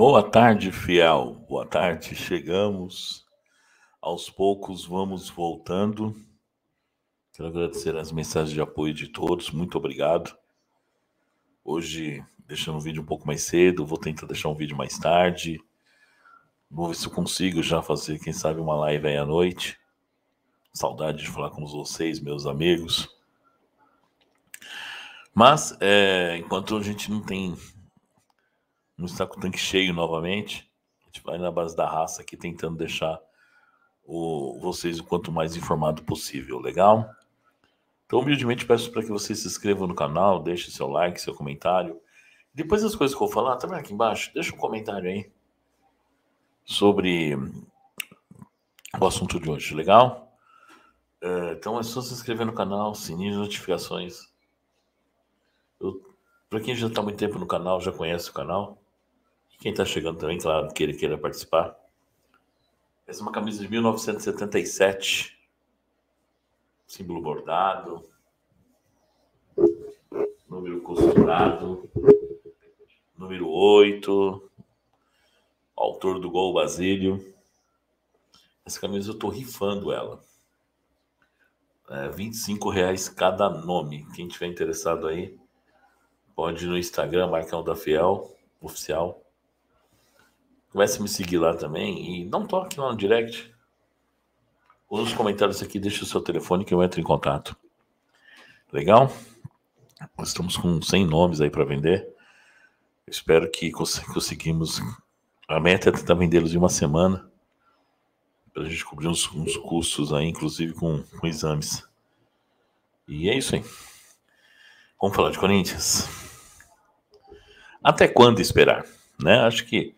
Boa tarde, fiel. Boa tarde. Chegamos. Aos poucos vamos voltando. Quero agradecer as mensagens de apoio de todos. Muito obrigado. Hoje, deixando o vídeo um pouco mais cedo, vou tentar deixar um vídeo mais tarde. Vou ver se eu consigo já fazer, quem sabe, uma live aí à noite. Saudade de falar com vocês, meus amigos. Mas, é, enquanto a gente não tem não está com o tanque cheio novamente. A gente vai na base da raça aqui tentando deixar o, vocês o quanto mais informado possível, legal? Então, humildemente peço para que vocês se inscrevam no canal, deixem seu like, seu comentário. Depois das coisas que eu vou falar, também tá aqui embaixo? Deixa um comentário aí sobre o assunto de hoje, legal? É, então é só se inscrever no canal, sininho de notificações. Para quem já está muito tempo no canal, já conhece o canal, quem está chegando também, claro, que ele queira participar. Essa é uma camisa de 1977. Símbolo bordado. Número costurado. Número 8. Autor do gol, Basílio. Essa camisa eu estou rifando ela. É, 25 reais cada nome. Quem tiver interessado aí, pode ir no Instagram, Marcão da Fiel, oficial Comece a me seguir lá também e não toque lá no direct. Os comentários aqui, deixe o seu telefone que eu entro em contato. Legal? Nós estamos com 100 nomes aí para vender. espero que cons conseguimos. A meta é tentar vendê-los em uma semana. Para a gente cobrir uns, uns, custos aí, inclusive com, com exames. E é isso aí. Vamos falar de Corinthians? Até quando esperar? Né? Acho que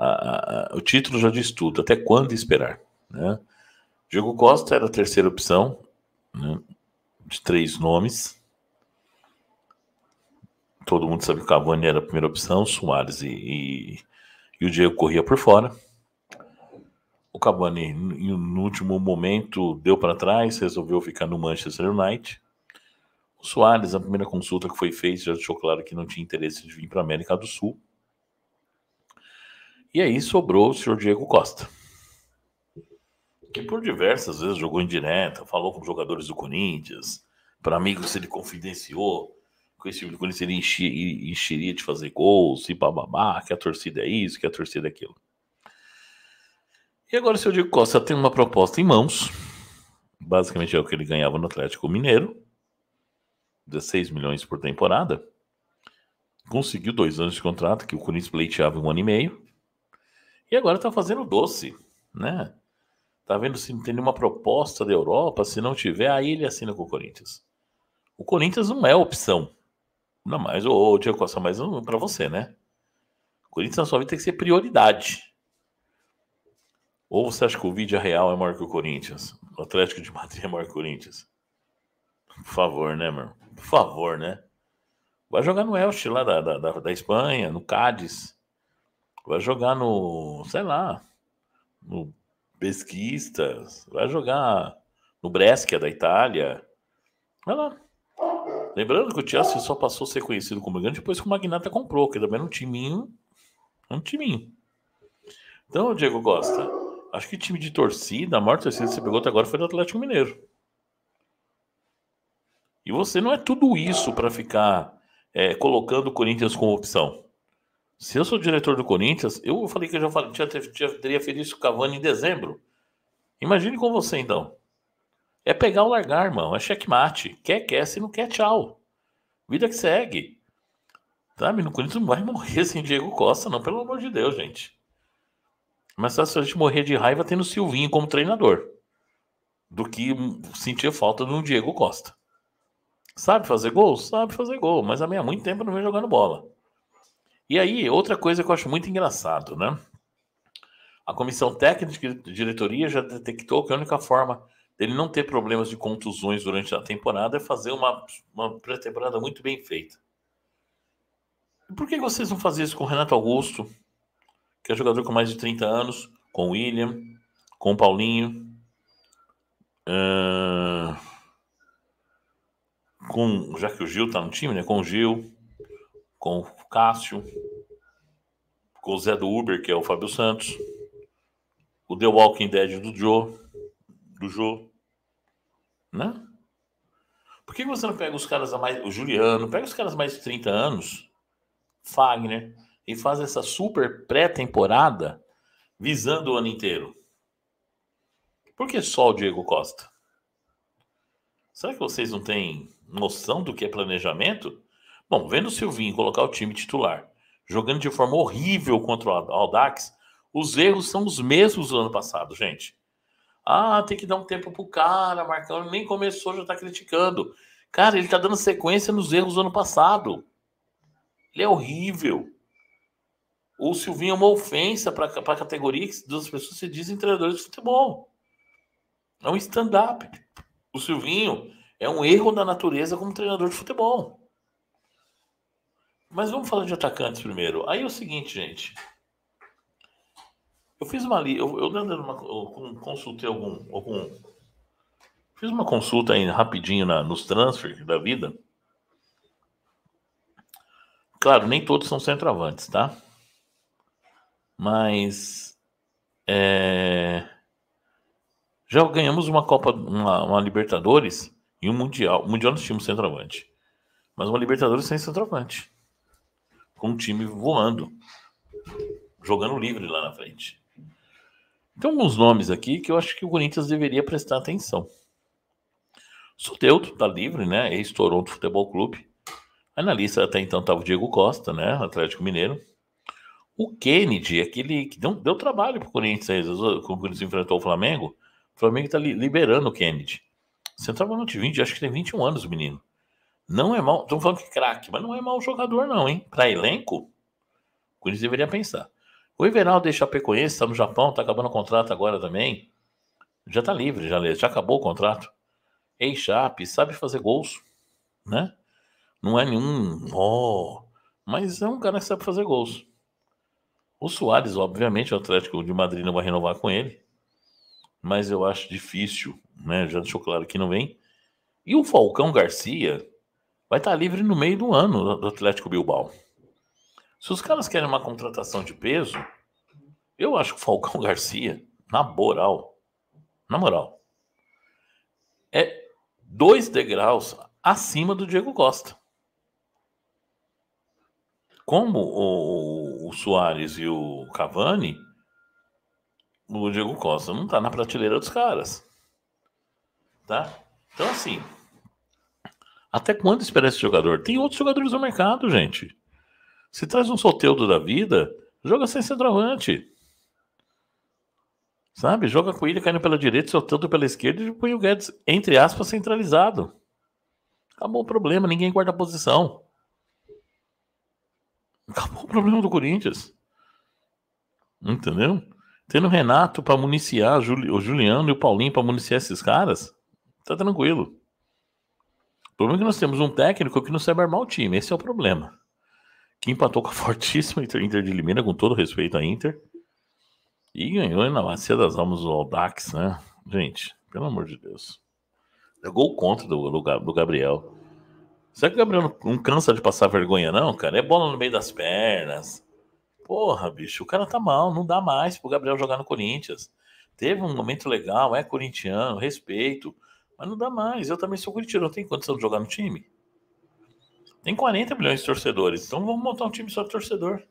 a, a, o título já diz tudo, até quando esperar, né? Diego Costa era a terceira opção, né? de três nomes. Todo mundo sabe que o Cavani era a primeira opção, Soares e, e, e o Diego corria por fora. O Cavani, no último momento, deu para trás, resolveu ficar no Manchester United. O Soares, a primeira consulta que foi feita, já deixou claro que não tinha interesse de vir para a América do Sul. E aí sobrou o senhor Diego Costa, que por diversas vezes jogou em direta, falou com jogadores do Corinthians, para amigos ele confidenciou que esse time tipo do Corinthians ele encheria de fazer gols e bababá, que a torcida é isso, que a torcida é aquilo. E agora o senhor Diego Costa tem uma proposta em mãos, basicamente é o que ele ganhava no Atlético Mineiro, 16 milhões por temporada. Conseguiu dois anos de contrato, que o Corinthians pleiteava um ano e meio. E agora está fazendo doce, né? Tá vendo se não tem nenhuma proposta da Europa, se não tiver, aí ele assina com o Corinthians. O Corinthians não é opção. Não mais, ô, ô Diego Costa, mas um para você, né? O Corinthians na sua vida tem que ser prioridade. Ou você acha que o vídeo real é maior que o Corinthians? O Atlético de Madrid é maior que o Corinthians? Por favor, né, meu? Por favor, né? Vai jogar no Elche lá da, da, da, da Espanha, no Cádiz vai jogar no, sei lá, no Pesquistas, vai jogar no Brescia da Itália. Vai lá. Lembrando que o Chelsea só passou a ser conhecido como grande depois que o Magnata comprou, que também era um timinho. Um timinho. Então, o Diego gosta. acho que time de torcida, a maior torcida que você pegou até agora foi do Atlético Mineiro. E você não é tudo isso para ficar é, colocando o Corinthians como opção. Se eu sou diretor do Corinthians, eu falei que eu já falei, tinha, tinha, teria feito isso com o Cavani em dezembro. Imagine com você, então. É pegar ou largar, irmão. É checkmate. Quer, quer. Se não quer, tchau. Vida que segue. Sabe? No Corinthians não vai morrer sem Diego Costa, não. Pelo amor de Deus, gente. Mas só se a gente morrer de raiva tendo Silvinho como treinador. Do que sentir falta de um Diego Costa. Sabe fazer gol? Sabe fazer gol, mas há muito tempo não vem jogando bola. E aí, outra coisa que eu acho muito engraçado, né? A comissão técnica de diretoria já detectou que a única forma dele não ter problemas de contusões durante a temporada é fazer uma, uma pré-temporada muito bem feita. Por que vocês não fazem isso com o Renato Augusto, que é jogador com mais de 30 anos, com o William, com o Paulinho, uh, com, já que o Gil tá no time, né? Com o Gil, com o Cássio, com o Zé do Uber, que é o Fábio Santos, o The Walking Dead do Joe, do Joe, né? Por que você não pega os caras a mais. O Juliano, pega os caras mais de 30 anos, Fagner, e faz essa super pré-temporada visando o ano inteiro? Por que só o Diego Costa? Será que vocês não têm noção do que é planejamento? Bom, vendo o Silvinho colocar o time titular, jogando de forma horrível contra o Aldax, os erros são os mesmos do ano passado, gente. Ah, tem que dar um tempo pro cara, Marcão nem começou, já tá criticando. Cara, ele tá dando sequência nos erros do ano passado. Ele é horrível. O Silvinho é uma ofensa para a categoria que duas pessoas se dizem treinadores de futebol. É um stand-up. O Silvinho é um erro da natureza como treinador de futebol. Mas vamos falar de atacantes primeiro. Aí é o seguinte, gente. Eu fiz uma li Eu, eu, uma, eu, consultei algum, algum. Fiz uma consulta aí rapidinho na, nos transfer da vida. Claro, nem todos são centroavantes, tá? Mas. É, já ganhamos uma Copa, uma, uma, Libertadores e um Mundial. O Mundial nós tínhamos centroavante. Mas uma Libertadores sem centroavante com o time voando, jogando livre lá na frente. Tem então, alguns nomes aqui que eu acho que o Corinthians deveria prestar atenção. Soteudo tá livre, né? Ex-Toronto Futebol Clube. Aí na lista até então tava o Diego Costa, né? Atlético Mineiro. O Kennedy, aquele que deu, deu trabalho pro Corinthians, quando o Corinthians enfrentou o Flamengo, o Flamengo tá liberando o Kennedy. Central 20, acho que tem 21 anos o menino. Não é mal. Estão falando que craque, mas não é mau jogador, não, hein? Para elenco, o Corinthians deveria pensar. O Everaldo de Chapecoense está no Japão, está acabando o contrato agora também. Já está livre, já, já acabou o contrato. Ei, Chape, sabe fazer gols, né? Não é nenhum. Oh, mas é um cara que sabe fazer gols. O Soares, obviamente, o Atlético de Madrid não vai renovar com ele. Mas eu acho difícil, né? Já deixou claro que não vem. E o Falcão Garcia, vai estar livre no meio do ano do Atlético Bilbao. Se os caras querem uma contratação de peso, eu acho que o Falcão Garcia, na moral, na moral, é dois degraus acima do Diego Costa. Como o, o Soares e o Cavani, o Diego Costa não está na prateleira dos caras. Tá? Então, assim, até quando esperar esse jogador? Tem outros jogadores no mercado, gente. Se traz um solteiro da vida, joga sem centroavante. Sabe? Joga com ele caindo pela direita, solteiro pela esquerda e põe o Guedes, entre aspas, centralizado. Acabou o problema, ninguém guarda a posição. Acabou o problema do Corinthians. Entendeu? Tendo o Renato para municiar o Juliano e o Paulinho para municiar esses caras, tá tranquilo problema é que nós temos um técnico que não sabe armar o time, esse é o problema. Que empatou com a fortíssima Inter de Limeira, com todo respeito à Inter. E ganhou na macia das almas o Aldax, né? Gente, pelo amor de Deus. É gol contra do, do Gabriel. Será que o Gabriel não cansa de passar vergonha, não, cara? É bola no meio das pernas. Porra, bicho, o cara tá mal, não dá mais pro Gabriel jogar no Corinthians. Teve um momento legal, é corintiano, respeito. Mas não dá mais. Eu também sou corintiano, não tenho condição de jogar no time. Tem 40 milhões de torcedores, então vamos montar um time só de torcedor.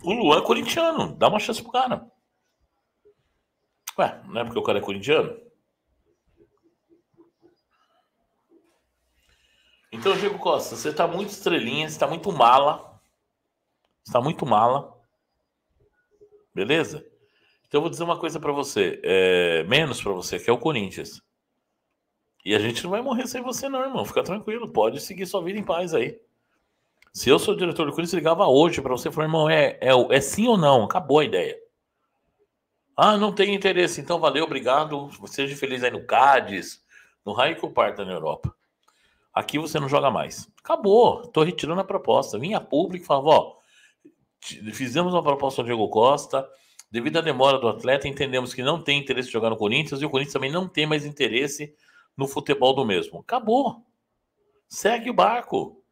O Luan é corintiano, dá uma chance pro cara. Ué, não é porque o cara é corintiano? Então, Diego Costa, você tá muito estrelinha, você tá muito mala. Você tá muito mala. Beleza? Então eu vou dizer uma coisa para você, é, menos para você, que é o Corinthians. E a gente não vai morrer sem você, não, irmão. Fica tranquilo, pode seguir sua vida em paz aí. Se eu sou diretor do Corinthians, ligava hoje para você e falou, irmão, é, é, é sim ou não? Acabou a ideia. Ah, não tem interesse, então valeu, obrigado. Seja feliz aí no Cádiz, no raio que o parta na Europa. Aqui você não joga mais. Acabou, estou retirando a proposta. Vinha público e falava, ó, fizemos uma proposta ao Diego Costa, Devido à demora do atleta, entendemos que não tem interesse de jogar no Corinthians e o Corinthians também não tem mais interesse no futebol do mesmo. Acabou. Segue o barco.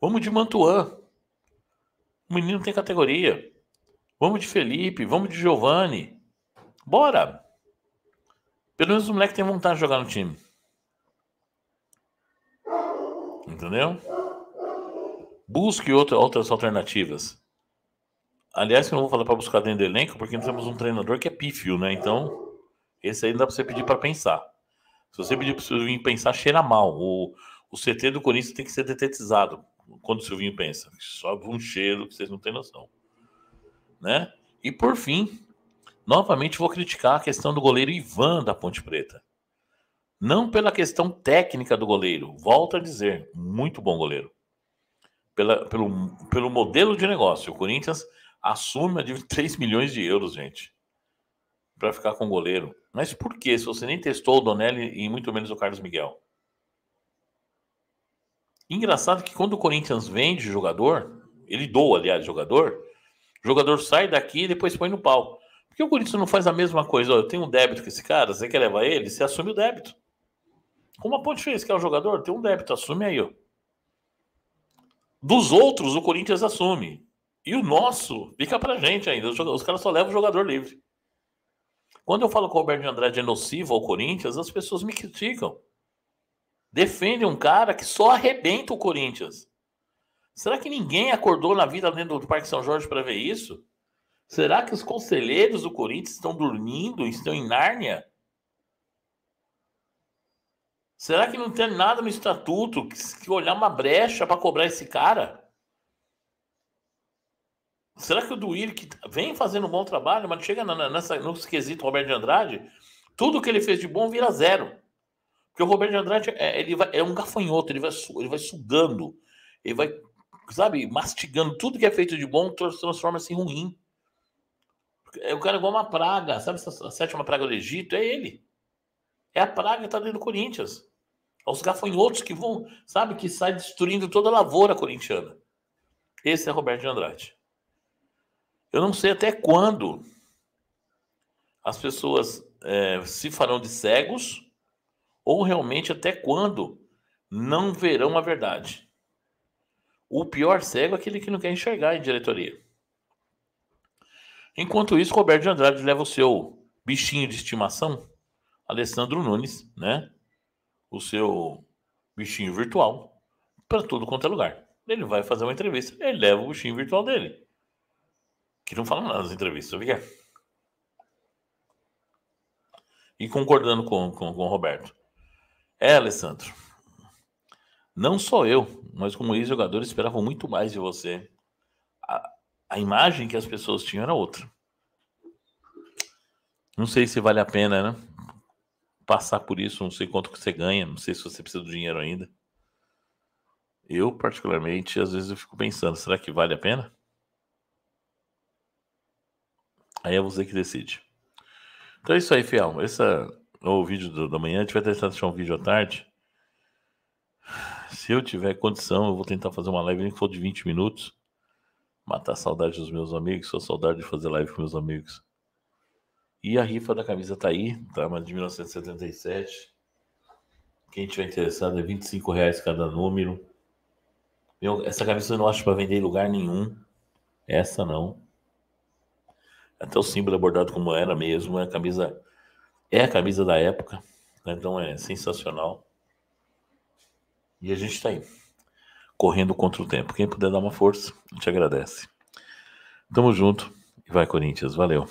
Vamos de Mantuan. O menino tem categoria. Vamos de Felipe, vamos de Giovani. Bora! Pelo menos o moleque tem vontade de jogar no time. Entendeu? Busque outra, outras alternativas. Aliás, que eu não vou falar para buscar dentro do elenco, porque nós temos um treinador que é pífio, né? Então, esse aí dá para você pedir para pensar. Se você pedir para o Silvinho pensar, cheira mal. O, o CT do Corinthians tem que ser detetizado quando o Silvinho pensa. Sobe um cheiro que vocês não têm noção. Né? E por fim, novamente vou criticar a questão do goleiro Ivan da Ponte Preta. Não pela questão técnica do goleiro, volto a dizer, muito bom goleiro. Pela, pelo, pelo modelo de negócio. O Corinthians assume a dívida de 3 milhões de euros, gente, para ficar com o goleiro. Mas por que? Se você nem testou o Donelli e muito menos o Carlos Miguel. Engraçado que quando o Corinthians vende jogador, ele doa, aliás, jogador, o jogador sai daqui e depois põe no pau. Por que o Corinthians não faz a mesma coisa? eu tenho um débito com esse cara, você quer levar ele? Você assume o débito. Como a Ponte fez, que é o jogador, tem um débito, assume aí, ó. Dos outros, o Corinthians assume. E o nosso fica pra gente ainda. Os caras só levam o jogador livre. Quando eu falo que o Alberto de Andrade é nocivo ao Corinthians, as pessoas me criticam. Defendem um cara que só arrebenta o Corinthians. Será que ninguém acordou na vida dentro do Parque São Jorge para ver isso? Será que os conselheiros do Corinthians estão dormindo, estão em Nárnia? Será que não tem nada no estatuto que, que olhar uma brecha para cobrar esse cara? Será que o Duir, que tá, vem fazendo um bom trabalho, mas chega nessa, no esquisito Roberto de Andrade, tudo que ele fez de bom vira zero. Porque o Roberto de Andrade é, ele vai, é um gafanhoto, ele vai, ele vai sugando, ele vai, sabe, mastigando tudo que é feito de bom, transforma-se em ruim. É o cara igual uma praga, sabe a sétima praga do Egito? É ele. É a praga que está dentro do Corinthians. É os gafanhotos que vão, sabe, que sai destruindo toda a lavoura corintiana. Esse é Roberto de Andrade. Eu não sei até quando as pessoas é, se farão de cegos ou realmente até quando não verão a verdade. O pior cego é aquele que não quer enxergar em diretoria. Enquanto isso, Roberto de Andrade leva o seu bichinho de estimação, Alessandro Nunes, né? O seu bichinho virtual, para tudo quanto é lugar. Ele vai fazer uma entrevista, ele leva o bichinho virtual dele que não fala nada nas entrevistas, fica é? e concordando com, com, com, o Roberto. É, Alessandro. Não só eu, mas como ex-jogador, esperavam muito mais de você. A, a, imagem que as pessoas tinham era outra. Não sei se vale a pena, né? Passar por isso, não sei quanto que você ganha, não sei se você precisa do dinheiro ainda. Eu, particularmente, às vezes eu fico pensando, será que vale a pena? Aí é você que decide. Então é isso aí, fiel. Esse é o vídeo do, da manhã. A gente vai tentar achar um vídeo à tarde. Se eu tiver condição, eu vou tentar fazer uma live, nem que for de 20 minutos. Matar a saudade dos meus amigos, sou saudade de fazer live com meus amigos. E a rifa da camisa tá aí, tá? Mas de 1977. Quem tiver interessado é 25 reais cada número. Meu, essa camisa eu não acho para vender em lugar nenhum. Essa não até o símbolo é bordado como era mesmo, é a camisa, é a camisa da época, né? então é sensacional. E a gente está aí, correndo contra o tempo. Quem puder dar uma força, a gente agradece. Tamo junto e vai, Corinthians. Valeu.